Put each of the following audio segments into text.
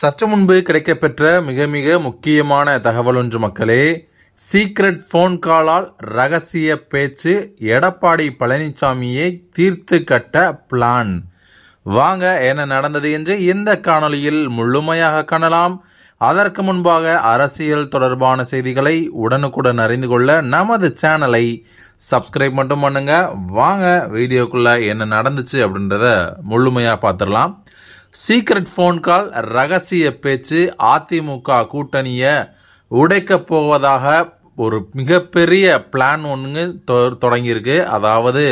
சற்று முன்பு கிடைக்கப்பெற்ற மிக மிக முக்கியமான தகவல் ஒன்று மக்களே சீக்ரெட் ஃபோன் காலால் ரகசிய பேச்சு எடப்பாடி பழனிசாமியை தீர்த்து கட்ட பிளான் வாங்க என்ன நடந்தது என்று இந்த காணொலியில் முழுமையாக காணலாம் அதற்கு முன்பாக அரசியல் தொடர்பான செய்திகளை உடனுக்குடன் அறிந்து கொள்ள நமது சேனலை சப்ஸ்கிரைப் மட்டும் பண்ணுங்க வாங்க வீடியோக்குள்ளே என்ன நடந்துச்சு அப்படின்றத முழுமையாக பார்த்துடலாம் சீக்ரெட் ஃபோன் கால் ரகசிய பேச்சு அதிமுக கூட்டணியை உடைக்கப் போவதாக ஒரு மிகப்பெரிய பிளான் ஒன்று தொடங்கியிருக்கு அதாவது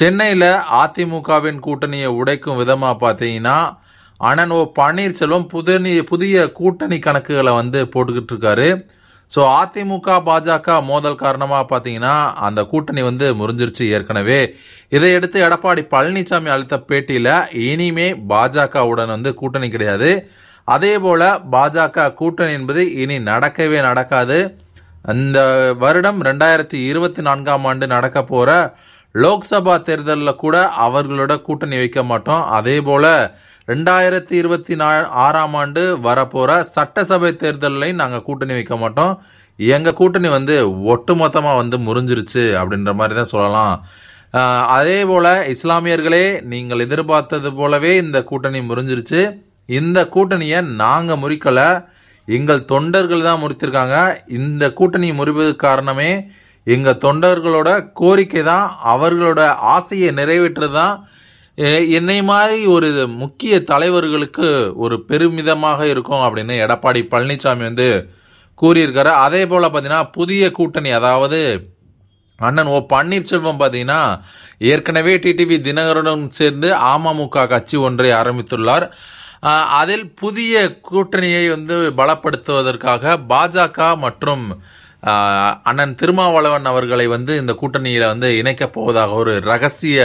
சென்னையில் அதிமுகவின் கூட்டணியை உடைக்கும் விதமாக பார்த்தீங்கன்னா அண்ணன் ஓ பன்னீர்செல்வம் புதிய புதிய கூட்டணி கணக்குகளை வந்து போட்டுக்கிட்டு இருக்காரு ஸோ அதிமுக பாஜக மோதல் காரணமாக பார்த்தீங்கன்னா அந்த கூட்டணி வந்து முறிஞ்சிருச்சு ஏற்கனவே இதையடுத்து எடப்பாடி பழனிசாமி அளித்த பேட்டியில் இனிமே பாஜகவுடன் வந்து கூட்டணி கிடையாது அதே போல் பாஜக கூட்டணி என்பது இனி நடக்கவே நடக்காது இந்த வருடம் ரெண்டாயிரத்தி இருபத்தி நான்காம் ஆண்டு நடக்க போகிற லோக்சபா தேர்தலில் கூட அவர்களோட கூட்டணி வைக்க மாட்டோம் அதே போல் ரெண்டாயிரத்தி இருபத்தி நாலு ஆறாம் ஆண்டு வரப்போகிற சட்டசபை தேர்தலையும் நாங்கள் கூட்டணி வைக்க மாட்டோம் எங்கள் கூட்டணி வந்து ஒட்டுமொத்தமாக வந்து முறிஞ்சிருச்சு அப்படின்ற மாதிரி தான் சொல்லலாம் அதே போல் இஸ்லாமியர்களே நீங்கள் எதிர்பார்த்தது போலவே இந்த கூட்டணி முறிஞ்சிருச்சு இந்த கூட்டணியை நாங்கள் முறிக்கலை எங்கள் தொண்டர்கள் தான் முறித்திருக்காங்க இந்த கூட்டணி முறிவதற்கு காரணமே எங்கள் தொண்டர்களோட கோரிக்கை தான் அவர்களோட ஆசையை நிறைவேற்றது தான் என்னை மாதிரி ஒரு முக்கிய தலைவர்களுக்கு ஒரு பெருமிதமாக இருக்கும் அப்படின்னு எடப்பாடி பழனிசாமி வந்து கூறியிருக்காரு அதே போல் பார்த்தீங்கன்னா புதிய கூட்டணி அதாவது அண்ணன் ஓ பன்னீர்செல்வம் பார்த்தீங்கன்னா ஏற்கனவே டிடிவி தினகரனும் சேர்ந்து அமமுக கட்சி ஒன்றை ஆரம்பித்துள்ளார் அதில் புதிய கூட்டணியை வந்து பலப்படுத்துவதற்காக பாஜக மற்றும் அண்ணன் திருமாவளவன் அவர்களை வந்து இந்த கூட்டணியில் வந்து இணைக்கப் போவதாக ஒரு ரகசிய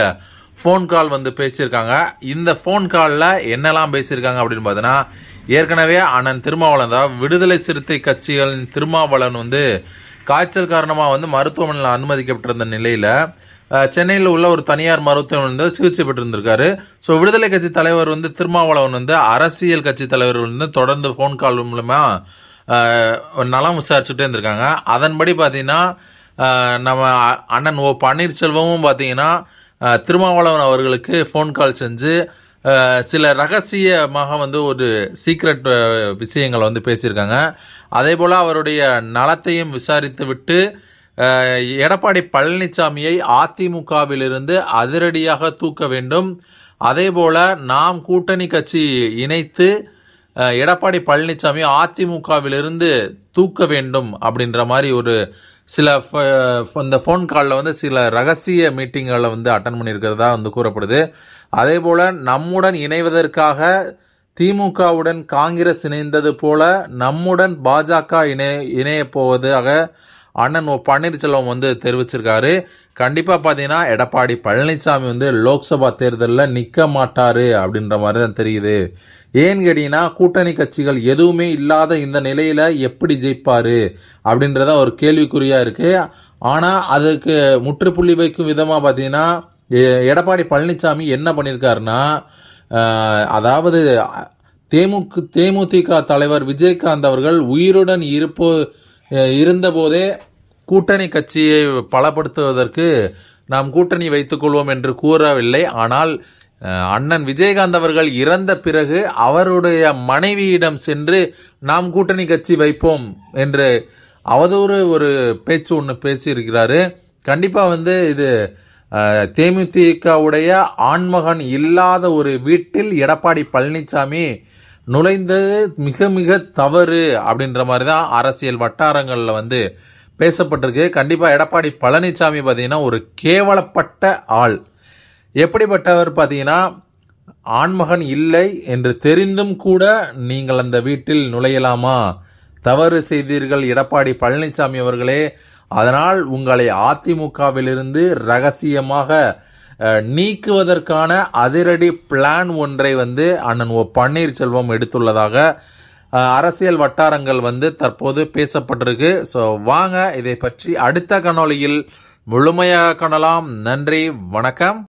ஃபோன் கால் வந்து பேசியிருக்காங்க இந்த ஃபோன் காலில் என்னெல்லாம் பேசியிருக்காங்க அப்படின்னு பார்த்தீங்கன்னா ஏற்கனவே அண்ணன் திருமாவளன் தான் விடுதலை சிறுத்தை கட்சிகளின் திருமாவளன் வந்து காய்ச்சல் காரணமாக வந்து மருத்துவமனையில் அனுமதிக்கப்பட்டிருந்த நிலையில் சென்னையில் உள்ள ஒரு தனியார் மருத்துவமனை வந்து சிகிச்சை பெற்றிருந்திருக்காரு ஸோ விடுதலை கட்சி தலைவர் வந்து திருமாவளவன் வந்து அரசியல் கட்சி தலைவர் வந்து தொடர்ந்து ஃபோன் கால் மூலமாக நலம் விசாரிச்சுட்டே இருந்திருக்காங்க அதன்படி பார்த்தீங்கன்னா நம்ம அண்ணன் ஓ பன்னீர்செல்வமும் பார்த்தீங்கன்னா திருமாவளவன் அவர்களுக்கு ஃபோன் கால் செஞ்சு சில ரகசியமாக வந்து ஒரு சீக்ரெட் விஷயங்களை வந்து பேசியிருக்காங்க அதே போல் அவருடைய நலத்தையும் விசாரித்து விட்டு எடப்பாடி பழனிசாமியை அதிமுகவிலிருந்து அதிரடியாக தூக்க வேண்டும் அதே போல் நாம் கூட்டணி கட்சி இணைத்து எடப்பாடி பழனிசாமி அதிமுகவிலிருந்து தூக்க வேண்டும் அப்படின்ற மாதிரி ஒரு சில இந்த ஃபோன் காலில் வந்து சில ரகசிய மீட்டிங்களில் வந்து அட்டன் பண்ணியிருக்கிறதா வந்து கூறப்படுது அதே போல் நம்முடன் இணைவதற்காக திமுகவுடன் காங்கிரஸ் இணைந்தது போல நம்முடன் பாஜக இணை இணையப் போவதாக அண்ணன் ஓ பன்னீர்செல்வம் வந்து தெரிவிச்சிருக்காரு கண்டிப்பாக பார்த்தீங்கன்னா எடப்பாடி பழனிசாமி வந்து லோக்சபா தேர்தலில் நிற்க மாட்டார் அப்படின்ற மாதிரி தான் தெரியுது ஏன்னு கேட்டிங்கன்னா கூட்டணி கட்சிகள் எதுவுமே இல்லாத இந்த நிலையில் எப்படி ஜெயிப்பார் அப்படின்றத ஒரு கேள்விக்குறியாக இருக்குது ஆனால் அதுக்கு முற்றுப்புள்ளி வைக்கும் விதமாக பார்த்தீங்கன்னா எடப்பாடி பழனிசாமி என்ன பண்ணியிருக்காருன்னா அதாவது தேமுக தேமுதிக தலைவர் விஜயகாந்த் அவர்கள் உயிருடன் இருப்பு இருந்தபோதே கூட்டணி கட்சியை பலப்படுத்துவதற்கு நாம் கூட்டணி வைத்துக்கொள்வோம் என்று கூறவில்லை ஆனால் அண்ணன் விஜயகாந்த் அவர்கள் இறந்த பிறகு அவருடைய மனைவியிடம் சென்று நாம் கூட்டணி கட்சி வைப்போம் என்று அவதூறு ஒரு பேச்சு ஒன்று பேசியிருக்கிறாரு கண்டிப்பாக வந்து இது தேமுதிகவுடைய ஆண்மகன் இல்லாத ஒரு வீட்டில் எடப்பாடி பழனிசாமி நுழைந்தது மிக மிக தவறு அப்படின்ற மாதிரி தான் அரசியல் வட்டாரங்களில் வந்து பேசப்பட்டிருக்கு கண்டிப்பாக எடப்பாடி பழனிசாமி பார்த்திங்கன்னா ஒரு கேவலப்பட்ட ஆள் எப்படிப்பட்டவர் பார்த்தீங்கன்னா ஆண்மகன் இல்லை என்று தெரிந்தும் கூட நீங்கள் அந்த வீட்டில் நுழையலாமா தவறு செய்தீர்கள் எடப்பாடி பழனிசாமி அவர்களே அதனால் உங்களை அதிமுகவிலிருந்து ரகசியமாக நீக்குவதற்கான அதிரடி பிளான் ஒன்றை வந்து அண்ணன் ஓ பன்னீர்செல்வம் எடுத்துள்ளதாக அரசியல் வட்டாரங்கள் வந்து தற்போது பேசப்பட்டிருக்கு ஸோ வாங்க இதை பற்றி அடுத்த கணொலியில் முழுமையாக காணலாம் நன்றி வணக்கம்